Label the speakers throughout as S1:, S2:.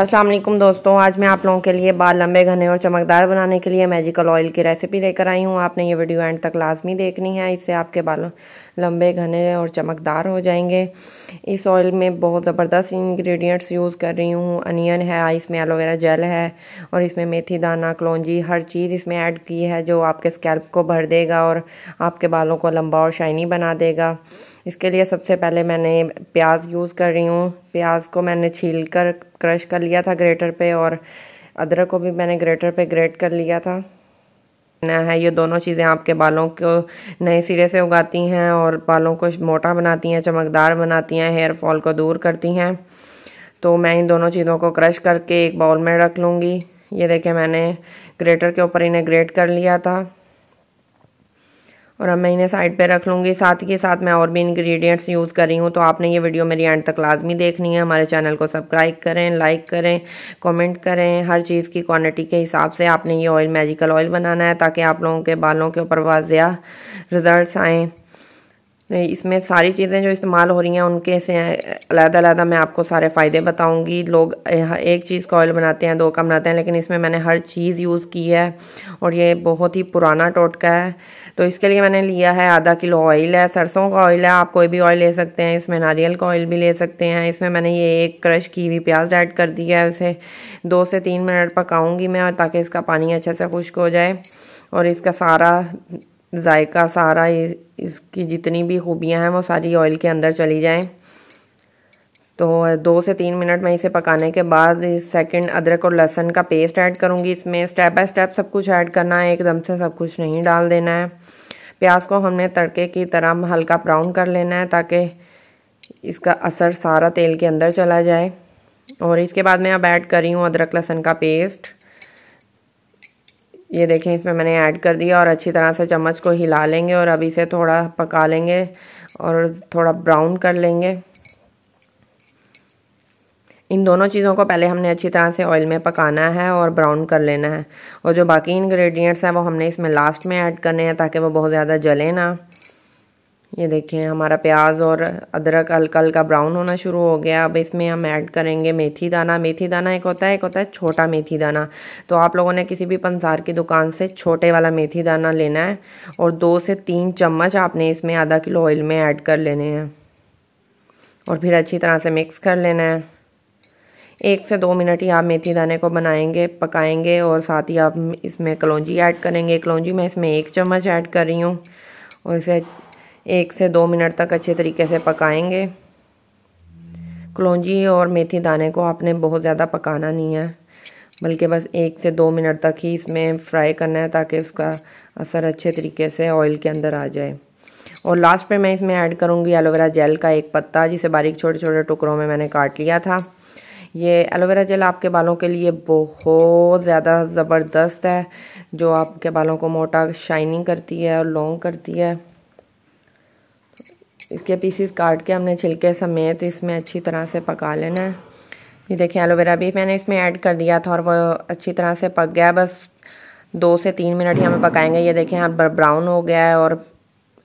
S1: अस्सलाम वालेकुम दोस्तों आज मैं आप लोगों के लिए बाल लंबे घने और चमकदार बनाने के लिए मैजिकल ऑयल की रेसिपी लेकर आई हूँ आपने ये वीडियो एंड तक लाजमी देखनी है इससे आपके बाल लंबे घने और चमकदार हो जाएंगे इस ऑयल में बहुत ज़बरदस्त इंग्रेडिएंट्स यूज़ कर रही हूँ अनियन है इसमें एलोवेरा जेल है और इसमें मेथी दाना कलौजी हर चीज़ इसमें ऐड की है जो आपके स्कैल्प को भर देगा और आपके बालों को लंबा और शाइनी बना देगा इसके लिए सबसे पहले मैंने प्याज यूज़ कर रही हूँ प्याज को मैंने छील कर क्रश कर लिया था ग्रेटर पे और अदरक को भी मैंने ग्रेटर पे ग्रेट कर लिया था ना है ये दोनों चीज़ें आपके बालों को नए सिरे से उगाती हैं और बालों को मोटा बनाती हैं चमकदार बनाती हैं हेयर फॉल को दूर करती हैं तो मैं इन दोनों चीज़ों को क्रश करके एक बाउल में रख लूँगी ये देखे मैंने ग्रेटर के ऊपर इन्हें ग्रेट कर लिया था और अब मैं इन्हें साइड पे रख लूँगी साथ के साथ मैं और भी इंग्रेडिएंट्स यूज़ कर रही हूँ तो आपने ये वीडियो मेरी एंड तक लाजमी देखनी है हमारे चैनल को सब्सक्राइब करें लाइक करें कमेंट करें हर चीज़ की क्वांटिटी के हिसाब से आपने ये ऑयल मैजिकल ऑयल बनाना है ताकि आप लोगों के बालों के ऊपर वाजिया रिज़ल्ट आएँ इसमें सारी चीज़ें जो इस्तेमाल हो रही हैं उनके से अलग-अलग मैं आपको सारे फ़ायदे बताऊंगी लोग एक चीज़ का ऑयल बनाते हैं दो का बनाते हैं लेकिन इसमें मैंने हर चीज़ यूज़ की है और ये बहुत ही पुराना टोटका है तो इसके लिए मैंने लिया है आधा किलो ऑयल है सरसों का ऑयल है आप कोई भी ऑयल ले सकते हैं इसमें नारियल का ऑयल भी ले सकते हैं इसमें मैंने ये एक क्रश की हुई प्याज ऐड कर दिया है उसे दो से तीन मिनट पकाऊँगी मैं और ताकि इसका पानी अच्छे से खुश्क हो जाए और इसका सारा जायका सारा इस, इसकी जितनी भी खूबियाँ हैं वो सारी ऑयल के अंदर चली जाएं तो दो से तीन मिनट में इसे पकाने के बाद इस सेकेंड अदरक और लहसन का पेस्ट ऐड करूँगी इसमें स्टेप बाय स्टेप सब कुछ ऐड करना है एकदम से सब कुछ नहीं डाल देना है प्याज को हमने तड़के की तरह हल्का ब्राउन कर लेना है ताकि इसका असर सारा तेल के अंदर चला जाए और इसके बाद मैं अब ऐड करी हूँ अदरक लहसन का पेस्ट ये देखें इसमें मैंने ऐड कर दिया और अच्छी तरह से चम्मच को हिला लेंगे और अभी इसे थोड़ा पका लेंगे और थोड़ा ब्राउन कर लेंगे इन दोनों चीज़ों को पहले हमने अच्छी तरह से ऑयल में पकाना है और ब्राउन कर लेना है और जो बाकी इंग्रेडिएंट्स हैं वो हमने इसमें लास्ट में ऐड करने हैं ताकि वो बहुत ज़्यादा जले ना ये देखें हमारा प्याज और अदरक हल्का हल्का ब्राउन होना शुरू हो गया अब इसमें हम ऐड करेंगे मेथी दाना मेथी दाना एक होता है एक होता है छोटा मेथी दाना तो आप लोगों ने किसी भी पंसार की दुकान से छोटे वाला मेथी दाना लेना है और दो से तीन चम्मच आपने इसमें आधा किलो ऑयल में ऐड कर लेने हैं और फिर अच्छी तरह से मिक्स कर लेना है एक से दो मिनट ही आप मेथी दाने को बनाएंगे पकाएंगे और साथ ही आप इसमें कलौजी ऐड करेंगे कलौजी मैं इसमें एक चम्मच ऐड कर रही हूँ और इसे एक से दो मिनट तक अच्छे तरीके से पकाएंगे कलौजी और मेथी दाने को आपने बहुत ज़्यादा पकाना नहीं है बल्कि बस एक से दो मिनट तक ही इसमें फ्राई करना है ताकि उसका असर अच्छे तरीके से ऑयल के अंदर आ जाए और लास्ट पे मैं इसमें ऐड करूँगी एलोवेरा जेल का एक पत्ता जिसे बारीक छोटे छोटे टुकड़ों में मैंने काट लिया था ये एलोवेरा जेल आपके बालों के लिए बहुत ज़्यादा ज़बरदस्त है जो आपके बालों को मोटा शाइनिंग करती है और लॉन्ग करती है इसके पीसीस काट के हमने छिलके समेत इसमें अच्छी तरह से पका लेना है ये देखिए एलोवेरा भी मैंने इसमें ऐड कर दिया था और वो अच्छी तरह से पक गया बस दो से तीन मिनट ही हमें पकाएंगे ये देखें यहाँ ब्राउन हो गया है और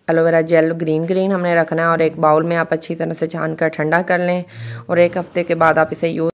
S1: एलोवेरा जेल ग्रीन ग्रीन हमने रखना है और एक बाउल में आप अच्छी तरह से छान कर ठंडा कर लें और एक हफ्ते के बाद आप इसे यूज़